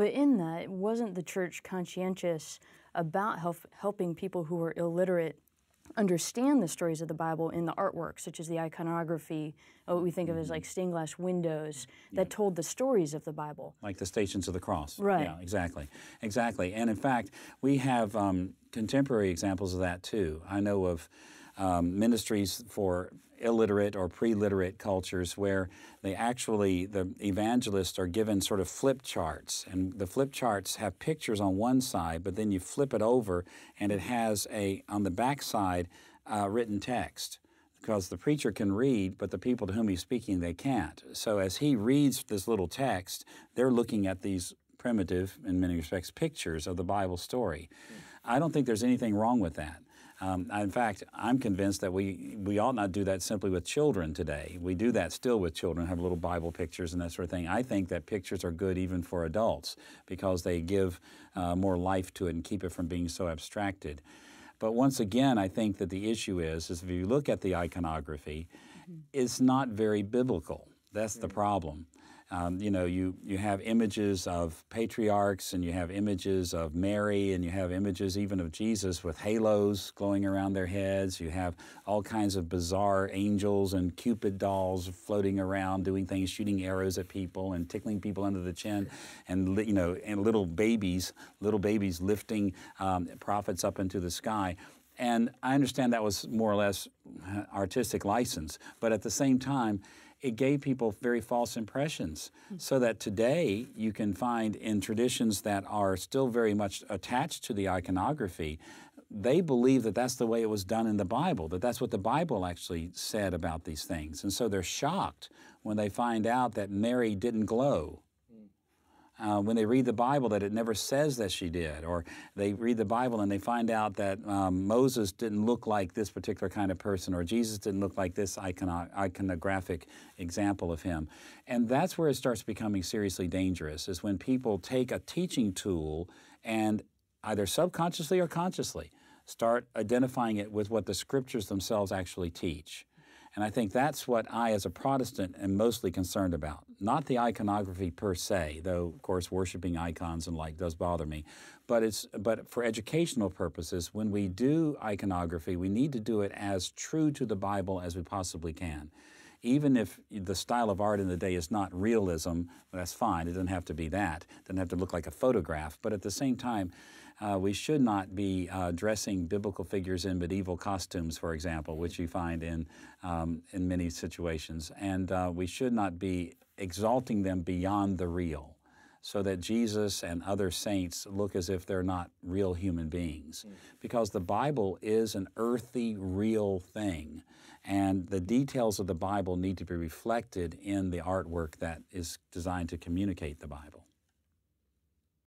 But in that, wasn't the church conscientious about help, helping people who were illiterate understand the stories of the Bible in the artwork, such as the iconography, what we think of as like mm-hmm. stained glass windows that yeah. told the stories of the Bible. Like the Stations of the Cross. Right. Yeah, exactly. Exactly. And in fact, we have um, contemporary examples of that too. I know of um, ministries for illiterate or pre-literate cultures where they actually the evangelists are given sort of flip charts and the flip charts have pictures on one side but then you flip it over and it has a on the back side uh, written text because the preacher can read, but the people to whom he's speaking, they can't. So as he reads this little text, they're looking at these primitive, in many respects, pictures of the Bible story. Mm. I don't think there's anything wrong with that. Um, in fact, I'm convinced that we, we ought not do that simply with children today. We do that still with children, have little Bible pictures and that sort of thing. I think that pictures are good even for adults because they give uh, more life to it and keep it from being so abstracted. But once again, I think that the issue is, is if you look at the iconography, mm-hmm. it's not very biblical. That's mm-hmm. the problem. Um, you know, you, you have images of patriarchs and you have images of Mary and you have images even of Jesus with halos glowing around their heads. You have all kinds of bizarre angels and Cupid dolls floating around doing things, shooting arrows at people and tickling people under the chin and, you know, and little babies, little babies lifting um, prophets up into the sky. And I understand that was more or less uh, artistic license, but at the same time, it gave people very false impressions. Mm -hmm. So that today you can find in traditions that are still very much attached to the iconography, they believe that that's the way it was done in the Bible, that that's what the Bible actually said about these things. And so they're shocked when they find out that Mary didn't glow uh, when they read the Bible that it never says that she did, or they read the Bible and they find out that um, Moses didn't look like this particular kind of person, or Jesus didn't look like this icono- iconographic example of him. And that's where it starts becoming seriously dangerous, is when people take a teaching tool and either subconsciously or consciously start identifying it with what the scriptures themselves actually teach. And I think that's what I, as a Protestant, am mostly concerned about not the iconography per se, though of course worshiping icons and like does bother me, but it's but for educational purposes, when we do iconography, we need to do it as true to the Bible as we possibly can even if the style of art in the day is not realism, that's fine. It doesn't have to be that. It doesn't have to look like a photograph. But at the same time, uh, we should not be uh, dressing biblical figures in medieval costumes, for example, which you find in, um, in many situations. And uh, we should not be exalting them beyond the real so that Jesus and other saints look as if they're not real human beings. Hmm. Because the Bible is an earthy, real thing, and the details of the Bible need to be reflected in the artwork that is designed to communicate the Bible.